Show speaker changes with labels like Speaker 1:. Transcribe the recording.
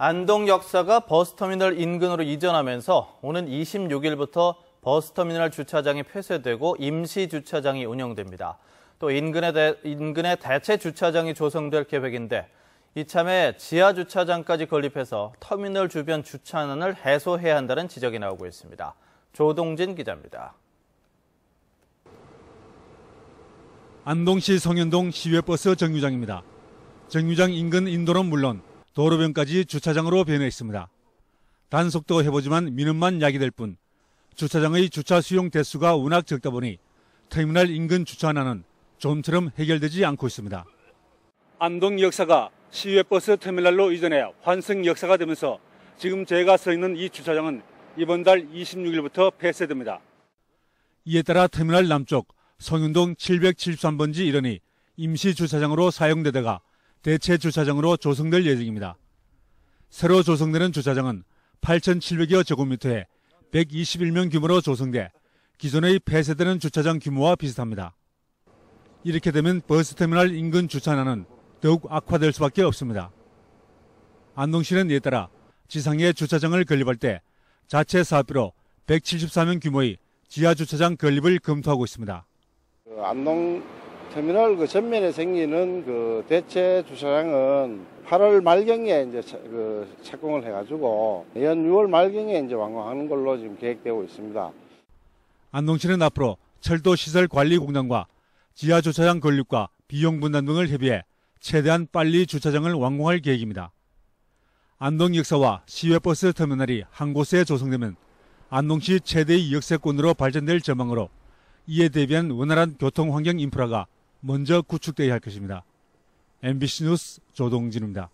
Speaker 1: 안동역사가 버스터미널 인근으로 이전하면서 오는 26일부터 버스터미널 주차장이 폐쇄되고 임시 주차장이 운영됩니다. 또 인근에, 대, 인근에 대체 주차장이 조성될 계획인데 이참에 지하 주차장까지 건립해서 터미널 주변 주차난을 해소해야 한다는 지적이 나오고 있습니다. 조동진 기자입니다.
Speaker 2: 안동시 성현동 시외버스 정류장입니다. 정류장 인근 인도는 물론 도로변까지 주차장으로 변했습니다. 단속도 해보지만 민원만 야기될 뿐 주차장의 주차 수용 대수가 워낙 적다 보니 터미널 인근 주차 난은 좀처럼 해결되지 않고 있습니다. 안동 역사가 시외버스 터미널로 이전해 환승 역사가 되면서 지금 제가 서 있는 이 주차장은 이번 달 26일부터 폐쇄됩니다. 이에 따라 터미널 남쪽 성윤동 773번지 이러니 임시 주차장으로 사용되다가 대체 주차장으로 조성될 예정입니다. 새로 조성되는 주차장은 8,700여 제곱미터에 121명 규모로 조성돼 기존의 폐쇄되는 주차장 규모와 비슷합니다. 이렇게 되면 버스터미널 인근 주차난은 더욱 악화될 수밖에 없습니다. 안동시는 이에 따라 지상에 주차장을 건립할 때 자체 사업비로 174명 규모의 지하 주차장 건립을 검토하고 있습니다.
Speaker 3: 그 안동 터미널 그 전면에 생기는 그 대체 주차장은 8월 말경에 이제 그 착공을 해가지고 내년 6월 말경에 이제 완공하는 걸로 지금 계획되고 있습니다.
Speaker 2: 안동시는 앞으로 철도 시설 관리 공단과 지하 주차장 건립과 비용 분담 등을 협의해 최대한 빨리 주차장을 완공할 계획입니다. 안동 역사와 시외버스 터미널이 한 곳에 조성되면 안동시 최대의 역세권으로 발전될 전망으로 이에 대비한 원활한 교통 환경 인프라가 먼저 구축되어야할 것입니다. MBC 뉴스 조동진입니다.